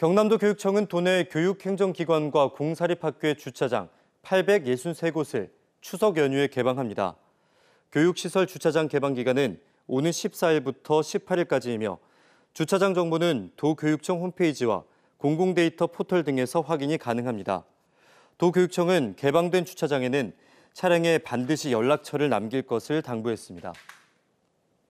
경남도 교육청은 도내 교육행정기관과 공사립학교의 주차장 863곳을 추석 연휴에 개방합니다. 교육시설 주차장 개방 기간은 오는 14일부터 18일까지이며 주차장 정보는 도교육청 홈페이지와 공공데이터 포털 등에서 확인이 가능합니다. 도교육청은 개방된 주차장에는 차량에 반드시 연락처를 남길 것을 당부했습니다.